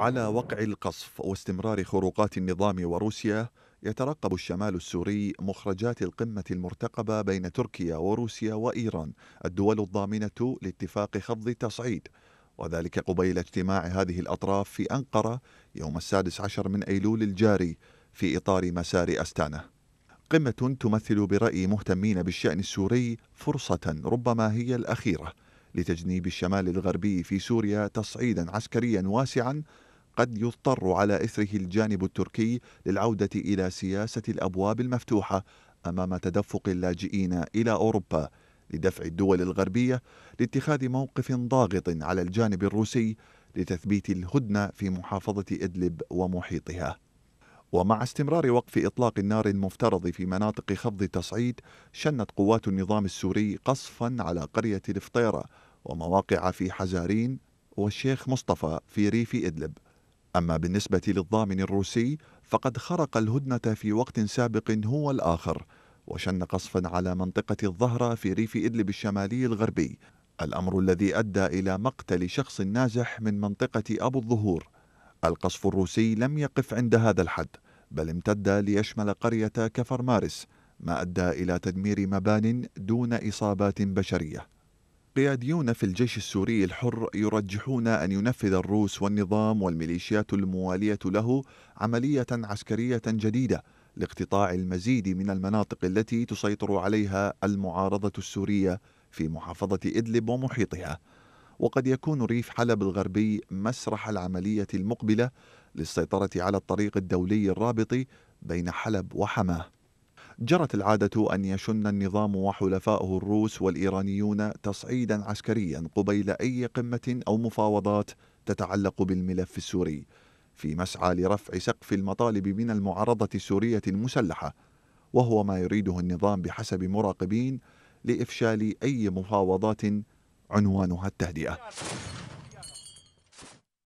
على وقع القصف واستمرار خروقات النظام وروسيا يترقب الشمال السوري مخرجات القمة المرتقبة بين تركيا وروسيا وإيران الدول الضامنة لاتفاق خفض التصعيد وذلك قبيل اجتماع هذه الأطراف في أنقرة يوم السادس عشر من أيلول الجاري في إطار مسار أستانة قمة تمثل برأي مهتمين بالشأن السوري فرصة ربما هي الأخيرة لتجنيب الشمال الغربي في سوريا تصعيدا عسكريا واسعا قد يضطر على إثره الجانب التركي للعودة إلى سياسة الأبواب المفتوحة أمام تدفق اللاجئين إلى أوروبا لدفع الدول الغربية لاتخاذ موقف ضاغط على الجانب الروسي لتثبيت الهدنة في محافظة إدلب ومحيطها ومع استمرار وقف إطلاق النار المفترض في مناطق خفض تصعيد شنت قوات النظام السوري قصفا على قرية الفطيرة ومواقع في حزارين والشيخ مصطفى في ريف إدلب أما بالنسبة للضامن الروسي فقد خرق الهدنة في وقت سابق هو الآخر وشن قصفا على منطقة الظهرة في ريف إدلب الشمالي الغربي الأمر الذي أدى إلى مقتل شخص نازح من منطقة أبو الظهور القصف الروسي لم يقف عند هذا الحد بل امتد ليشمل قرية كفر مارس ما أدى إلى تدمير مبان دون إصابات بشرية قياديون في الجيش السوري الحر يرجحون أن ينفذ الروس والنظام والميليشيات الموالية له عملية عسكرية جديدة لاقتطاع المزيد من المناطق التي تسيطر عليها المعارضة السورية في محافظة إدلب ومحيطها وقد يكون ريف حلب الغربي مسرح العملية المقبلة للسيطرة على الطريق الدولي الرابط بين حلب وحماه جرت العادة أن يشن النظام وحلفائه الروس والإيرانيون تصعيدا عسكريا قبيل أي قمة أو مفاوضات تتعلق بالملف السوري في مسعى لرفع سقف المطالب من المعارضة السورية المسلحة وهو ما يريده النظام بحسب مراقبين لإفشال أي مفاوضات عنوانها التهدئة